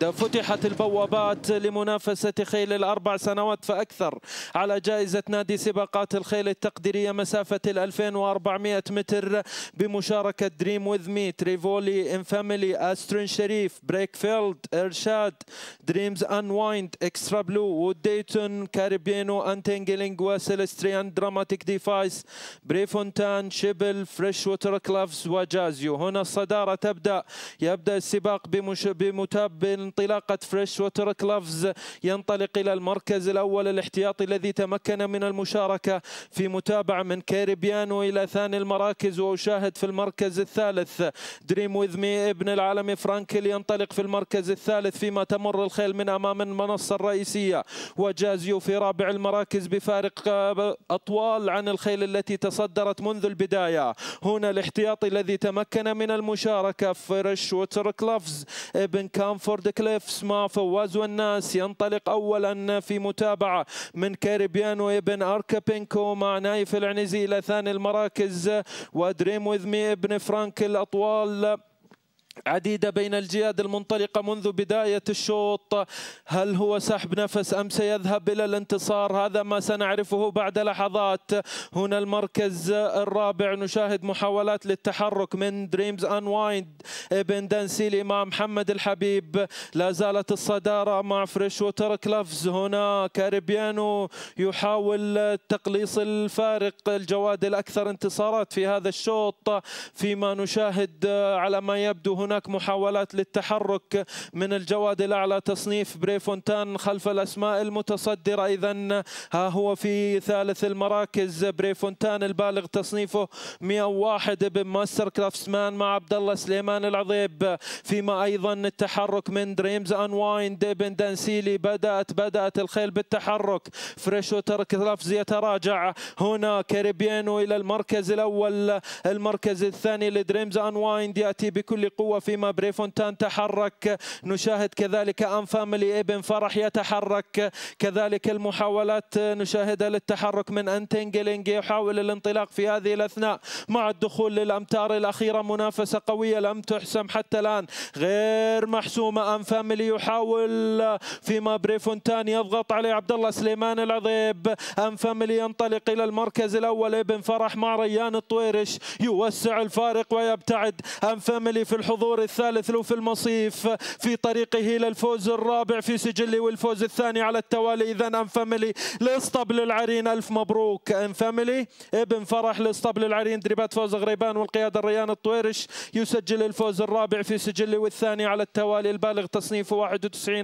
فتحت البوابات لمنافسة خيل الأربع سنوات فأكثر على جائزة نادي سباقات الخيل التقديرية مسافة ال 2400 متر بمشاركة دريم وذ مي تريفولي إن فاميلي أسترين شريف بريك فيلد إرشاد دريمز أنوايند إكسترا بلو وديتون كاريبينو أنتنجلينج وسيلستريان دراماتيك ديفايس بريفونتان شبل فريش ووتر كلافز وجازيو هنا الصدارة تبدأ يبدأ السباق بمش... بمتابع انطلاقة فريش ووتر كلافز ينطلق إلى المركز الأول الاحتياطي الذي تمكن من المشاركة في متابعة من كاريبيانو إلى ثاني المراكز وأشاهد في المركز الثالث دريم وذ مي ابن العالم فرانكل ينطلق في المركز الثالث فيما تمر الخيل من أمام المنصة الرئيسية وجازيو في رابع المراكز بفارق آه، أطوال عن الخيل التي تصدرت منذ البداية هنا الاحتياطي الذي تمكن من المشاركة فريش ووتر كلافز ابن كامفورد عبد كليفس مع فواز والناس ينطلق أولا في متابعة من كاريبيان وابن أركابينكو مع نايف العنزي إلى ثاني المراكز ودريم وذ مي ابن فرانك الأطوال عديدة بين الجياد المنطلقة منذ بداية الشوط هل هو سحب نفس أم سيذهب إلى الانتصار هذا ما سنعرفه بعد لحظات هنا المركز الرابع نشاهد محاولات للتحرك من دريمز أنوايند ابن دنسيلي مع محمد الحبيب لا زالت الصدارة مع فريش ووتر كلافز هنا كاريبيانو يحاول تقليص الفارق الجواد الأكثر انتصارات في هذا الشوط فيما نشاهد على ما يبدو هنا هناك محاولات للتحرك من الجواد الأعلى تصنيف بريفونتان خلف الأسماء المتصدرة إذا ها هو في ثالث المراكز بريفونتان البالغ تصنيفه 101 بماستر كرافتسمان مع عبد الله سليمان العظيب فيما أيضا التحرك من دريمز أنوايند بن دانسيلي بدأت بدأت الخيل بالتحرك فريش وترك كرافز يتراجع هنا كاريبيانو إلى المركز الأول المركز الثاني لدريمز أنوايند يأتي بكل قوة وفيما بريفونتان تحرك نشاهد كذلك أن فاميلي ابن فرح يتحرك كذلك المحاولات نشاهدها للتحرك من أنتنجلينج يحاول الانطلاق في هذه الأثناء مع الدخول للأمتار الأخيرة منافسة قوية لم تحسم حتى الآن غير محسومة أن فاميلي يحاول فيما بريفونتان يضغط عليه عبد الله سليمان العضيب أن فاميلي ينطلق إلى المركز الأول ابن فرح مع ريان الطويرش يوسع الفارق ويبتعد أن فاميلي في الحضور الحضور الثالث له في المصيف في طريقه إلى الفوز الرابع في سجله والفوز الثاني على التوالي إذا ان فاميلي لإسطبل العرين ألف مبروك ان فاميلي ابن فرح لإسطبل العرين دريبات فوز غريبان والقيادة ريان الطويرش يسجل الفوز الرابع في سجله والثاني على التوالي البالغ تصنيفه 91